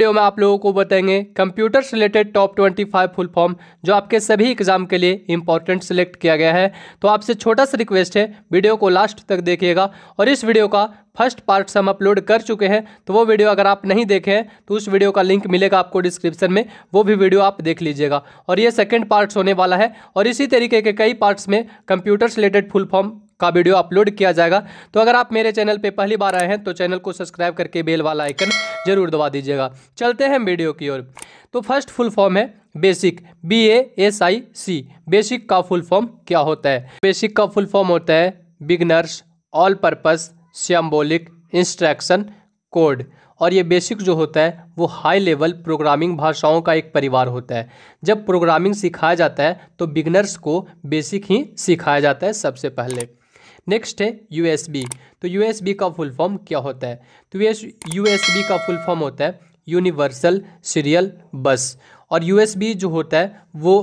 video में आप लोगों को बताएंगे कंप्यूटर से रिलेटेड टॉप 25 फुल फॉर्म जो आपके सभी एग्जाम के लिए इंपॉर्टेंट सिलेक्ट किया गया है तो आपसे छोटा सा रिक्वेस्ट है वीडियो को लास्ट तक देखिएगा और इस वीडियो का फर्स्ट पार्ट से हम अपलोड कर चुके हैं तो वो वीडियो अगर आप नहीं देखे हैं तो उस वीडियो का लिंक मिलेगा आपको डिस्क्रिप्शन में वो भी वीडियो आप देख लीजिएगा और ये सेकंड पार्ट्स होने वाला है और इसी तरीके के कई पार्ट्स में कंप्यूटर से रिलेटेड फुल फॉर्म का वीडियो अपलोड किया जाएगा तो अगर आप मेरे चैनल पर पहली बार आए हैं तो चैनल को सब्सक्राइब करके बेल वाला आइकन जरूर दबा दीजिएगा चलते हैं वीडियो की ओर तो फर्स्ट फुल फॉर्म है basic B A S I C basic का फुल फॉर्म क्या होता है बेसिक का फुल फॉर्म होता है beginners all purpose symbolic instruction code और ये बेसिक जो होता है वो हाई लेवल प्रोग्रामिंग भाषाओं का एक परिवार होता है जब प्रोग्रामिंग सिखाया जाता है तो बिगनर्स को बेसिक ही सिखाया जाता है सबसे पहले नेक्स्ट है यूएसबी तो यूएसबी का फुल फॉर्म क्या होता है तो यूएसबी का फुल फॉर्म होता है यूनिवर्सल सीरियल बस और यूएसबी जो होता है वो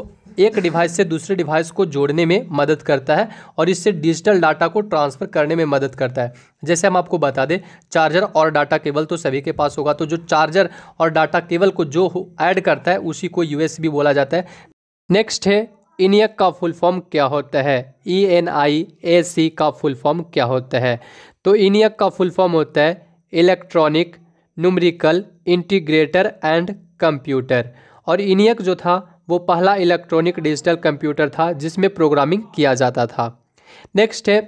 एक डिवाइस से दूसरे डिवाइस को जोड़ने में मदद करता है और इससे डिजिटल डाटा को ट्रांसफ़र करने में मदद करता है जैसे हम आपको बता दें चार्जर और डाटा केबल तो सभी के पास होगा तो जो चार्जर और डाटा केबल को जो ऐड करता है उसी को यूएसबी बोला जाता है नेक्स्ट है इनियक का फुल फॉर्म क्या होता है ई एन आई ए सी का फुल फॉर्म क्या होता है तो इनियक का फुल फॉर्म होता है electronic numerical integrator and computer और इनियक जो था वो पहला इलेक्ट्रॉनिक डिजिटल कंप्यूटर था जिसमें प्रोग्रामिंग किया जाता था नेक्स्ट है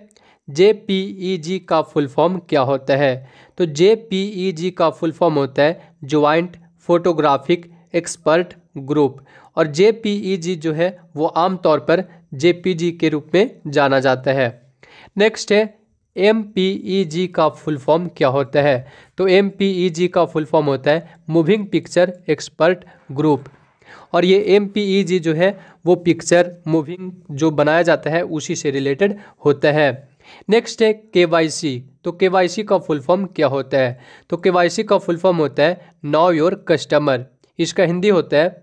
जे पी ई जी का फुल फॉर्म क्या होता है तो जे पी ई जी का फुल फॉर्म होता है ज्वाइंट फोटोग्राफिक एक्सपर्ट ग्रुप और जे जो है वो आमतौर पर जे के रूप में जाना जाता है नेक्स्ट है एम का फुल फॉर्म क्या होता है तो एम का फुल फॉर्म होता है मूविंग पिक्चर एक्सपर्ट ग्रुप और ये एम जो है वो पिक्चर मूविंग जो बनाया जाता है उसी से रिलेटेड होता है नेक्स्ट है के तो के का फुल फॉर्म क्या होता है तो के का फुल फॉर्म होता है नाव योर कस्टमर इसका हिंदी होता है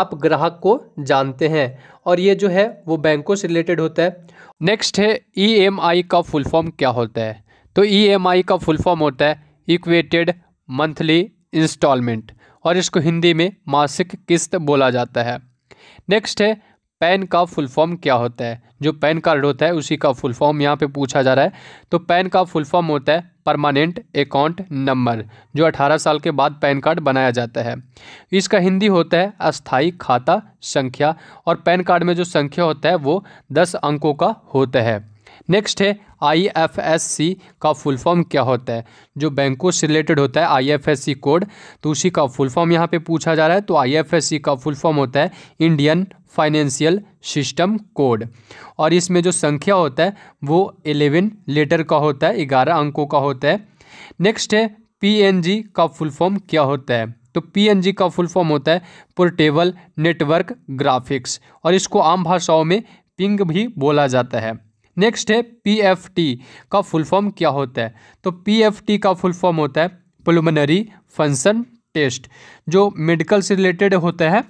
आप ग्राहक को जानते हैं और ये जो है वो बैंकों से रिलेटेड होता है नेक्स्ट है ई e का फुल फॉर्म क्या होता है तो ई e का फुल फॉर्म होता है इक्वेटेड मंथली इंस्टॉलमेंट और इसको हिंदी में मासिक किस्त बोला जाता है नेक्स्ट है पैन का फुल फॉर्म क्या होता है जो पैन कार्ड होता है उसी का फुल फॉर्म यहाँ पे पूछा जा रहा है तो पैन का फुल फॉर्म होता है परमानेंट अकाउंट नंबर जो 18 साल के बाद पैन कार्ड बनाया जाता है इसका हिंदी होता है अस्थाई खाता संख्या और पैन कार्ड में जो संख्या होता है वो दस अंकों का होता है नेक्स्ट है आईएफएससी का फुल फॉर्म क्या होता है जो बैंकों से रिलेटेड होता है आईएफएससी कोड तो उसी का फुल फॉर्म यहाँ पे पूछा जा रहा है तो आईएफएससी का फुल फॉर्म होता है इंडियन फाइनेंशियल सिस्टम कोड और इसमें जो संख्या होता है वो एलेवन लेटर का होता है ग्यारह अंकों का होता है नेक्स्ट है पी का फुल फॉर्म क्या होता है तो पी का फुल फॉर्म होता है पोर्टेबल नेटवर्क ग्राफिक्स और इसको आम भाषाओं में पिंग भी बोला जाता है नेक्स्ट है पीएफटी का फुल फॉर्म क्या होता है तो पीएफटी का फुल फॉर्म होता है पुलमनरी फंक्शन टेस्ट जो मेडिकल से रिलेटेड होता है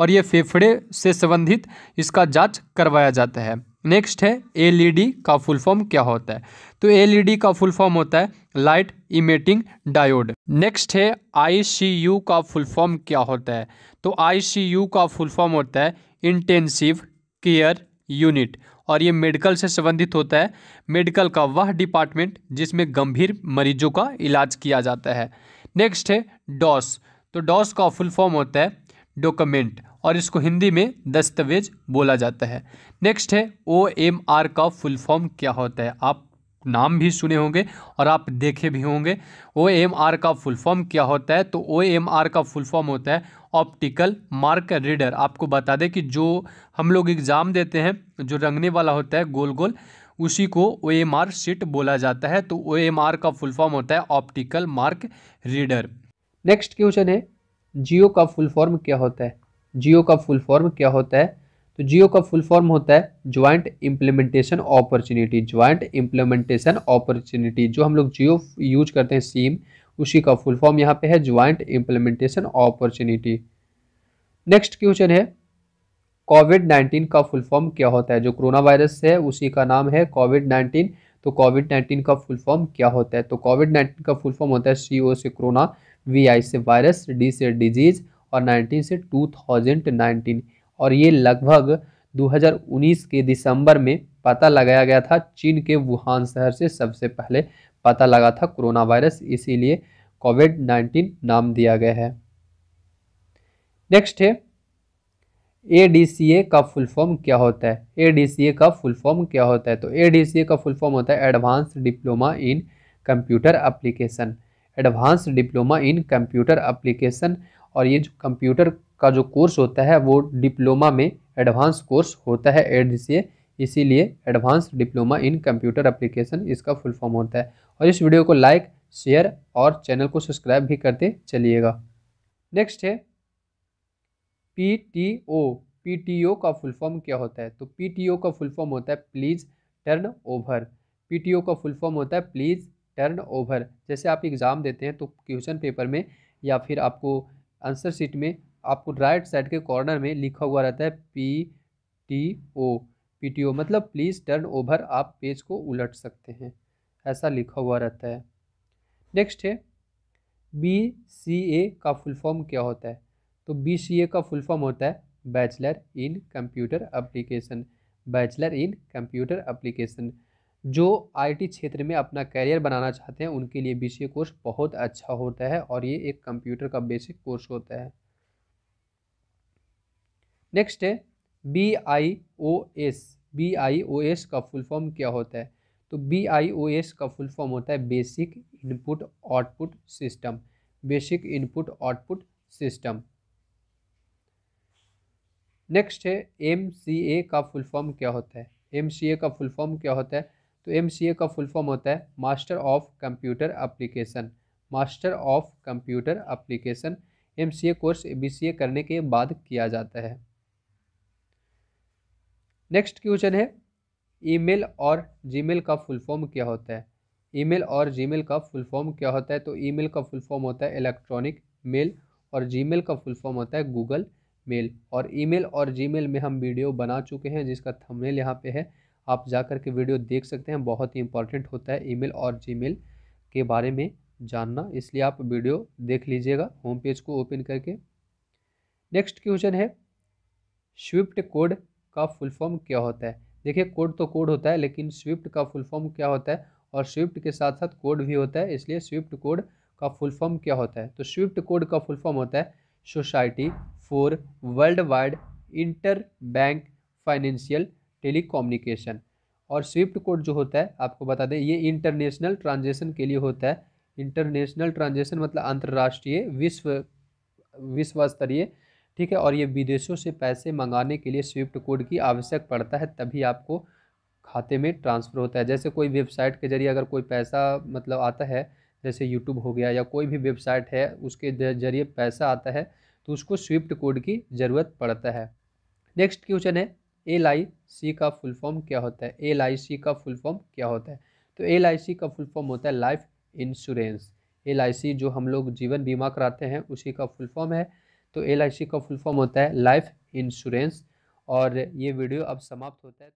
और ये फेफड़े से संबंधित इसका जांच करवाया जाता है नेक्स्ट है एलईडी e का फुल फॉर्म क्या होता है तो एलईडी e का फुल फॉर्म होता है लाइट इमेटिंग डायोड नेक्स्ट है आईसीयू का फुल फॉर्म क्या होता है तो आईसीयू का फुल फॉर्म होता है इंटेंसिव केयर यूनिट और ये मेडिकल से संबंधित होता है मेडिकल का वह डिपार्टमेंट जिसमें गंभीर मरीजों का इलाज किया जाता है नेक्स्ट है डॉस तो डॉस का फुल फॉर्म होता है डॉक्यूमेंट और इसको हिंदी में दस्तावेज बोला जाता है नेक्स्ट है ओ एम आर का फुल फॉर्म क्या होता है आप नाम भी सुने होंगे और आप देखे भी होंगे ओ एम आर का फुल फॉर्म क्या होता है तो ओ एम आर का फुल फॉर्म होता है ऑप्टिकल मार्कर रीडर आपको बता दें कि जो हम लोग एग्ज़ाम देते हैं जो रंगने वाला होता है गोल गोल उसी को ओ एम आर सीट बोला जाता है तो ओ एम आर का फुल फॉर्म होता है optical mark reader next question है जियो का फुल फॉर्म क्या होता है जियो का फुल फॉर्म क्या होता है तो जियो का फुल फॉर्म होता है joint implementation opportunity joint implementation opportunity जो हम लोग जियो यूज करते हैं सिम उसी का फुल फॉर्म यहाँ पे है joint implementation opportunity next question है कोविड नाइन्टीन का फुल फॉर्म क्या होता है जो कोरोना वायरस है उसी का नाम है कोविड नाइन्टीन तो कोविड नाइन्टीन का फुल फॉर्म क्या होता है तो कोविड नाइन्टीन का फुल फॉर्म होता है सी ओ से कोरोना वी आई से वायरस डी से डिजीज और नाइन्टीन से टू थाउजेंड नाइनटीन और ये लगभग 2019 के दिसंबर में पता लगाया गया था चीन के वुहान शहर से सबसे पहले पता लगा था कोरोना वायरस इसीलिए कोविड नाइन्टीन नाम दिया गया है नेक्स्ट है ए का फुल फॉर्म क्या होता है ए का फुल फॉर्म क्या होता है तो ए का फुल फॉर्म होता है advance diploma in computer application advance diploma in computer application और ये जो कंप्यूटर का जो कोर्स होता है वो डिप्लोमा में एडवांस कोर्स होता है ए इसीलिए advance diploma in computer application इसका फुल फॉर्म होता है और इस वीडियो को लाइक शेयर और चैनल को सब्सक्राइब भी करते चलिएगा नेक्स्ट है P T O P T O का फुल फॉर्म क्या होता है तो पी टी ओ का फुल फॉर्म होता है please turn over P T O का फुल फॉर्म होता है प्लीज़ टर्न ओवर जैसे आप एग्ज़ाम देते हैं तो क्वेश्चन पेपर में या फिर आपको आंसर शीट में आपको राइट साइड के कॉर्नर में लिखा हुआ रहता है पी टी ओ पीटीओ मतलब प्लीज़ टर्न ओवर आप पेज को उलट सकते हैं ऐसा लिखा हुआ रहता है नेक्स्ट है बी सी ए का फुल फॉर्म क्या होता है तो बी सी ए का फुल फॉर्म होता है bachelor in computer application bachelor in computer application जो आईटी क्षेत्र में अपना कैरियर बनाना चाहते हैं उनके लिए बी सी ए कोर्स बहुत अच्छा होता है और ये एक कंप्यूटर का बेसिक कोर्स होता है नेक्स्ट है B I O S B I O S का फुल फॉर्म क्या होता है तो बी आई ओ एस का फुल फॉर्म होता है basic input output system basic input output system next है एम सी ए का फुल फॉर्म क्या होता है एम सी ए का फुल फॉर्म क्या होता है तो एम सी ए का फुल फॉर्म होता है master of computer application master of computer application M C A course B C A करने के बाद किया जाता है नेक्स्ट क्वेश्चन है ईमेल और जीमेल का फुल फॉर्म क्या होता है ईमेल और जीमेल का फुल फॉर्म क्या होता है तो ईमेल का फुल फॉर्म होता है इलेक्ट्रॉनिक मेल और जीमेल का फुल फॉर्म होता है गूगल मेल और ईमेल और जीमेल में हम वीडियो बना चुके हैं जिसका थंबनेल यहाँ पे है आप जा कर के वीडियो देख सकते हैं बहुत ही इंपॉर्टेंट होता है ईमेल और जीमेल के बारे में जानना इसलिए आप वीडियो देख लीजिएगा होम पेज को ओपन करके नेक्स्ट क्वेश्चन है स्विफ्ट कोड का फुल फॉर्म क्या होता है देखिए कोड तो कोड होता है लेकिन स्विफ्ट का फुल फॉर्म क्या होता है और स्विफ्ट के साथ साथ कोड भी होता है इसलिए स्विफ्ट कोड का फुल फॉर्म क्या होता है तो स्विफ्ट कोड का फुल फॉर्म होता है society for world wide interbank financial tele और स्विफ्ट कोड जो होता है आपको बता दें ये इंटरनेशनल ट्रांजेक्शन के लिए होता है इंटरनेशनल ट्रांजेक्शन मतलब अंतर्राष्ट्रीय विश्व विश्व स्तरीय ठीक है और ये विदेशों से पैसे मंगाने के लिए स्विफ्ट कोड की आवश्यक पड़ता है तभी आपको खाते में ट्रांसफ़र होता है जैसे कोई वेबसाइट के ज़रिए अगर कोई पैसा मतलब आता है जैसे यूट्यूब हो गया या कोई भी वेबसाइट है उसके ज़रिए पैसा आता है तो उसको स्विफ्ट कोड की ज़रूरत पड़ता है नेक्स्ट क्वेश्चन है एल आई सी का फुल फॉर्म क्या होता है एल आई सी का फुल फॉर्म क्या होता है तो एल आई सी का फुल फॉर्म होता है life insurance L I C जो हम लोग जीवन बीमा कराते हैं उसी का फुल फॉर्म है तो एल का फुल फॉर्म होता है लाइफ इंश्योरेंस और ये वीडियो अब समाप्त होता है